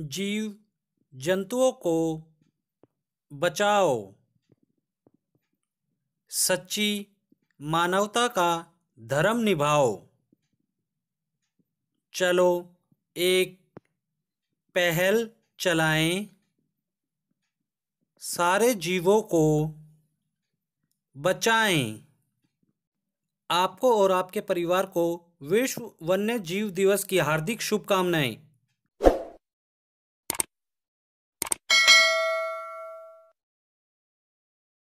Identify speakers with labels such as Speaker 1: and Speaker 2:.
Speaker 1: जीव जंतुओं को बचाओ सच्ची मानवता का धर्म निभाओ चलो एक पहल चलाएं सारे जीवों को बचाएं आपको और आपके परिवार को विश्व वन्य जीव दिवस की हार्दिक शुभकामनाएं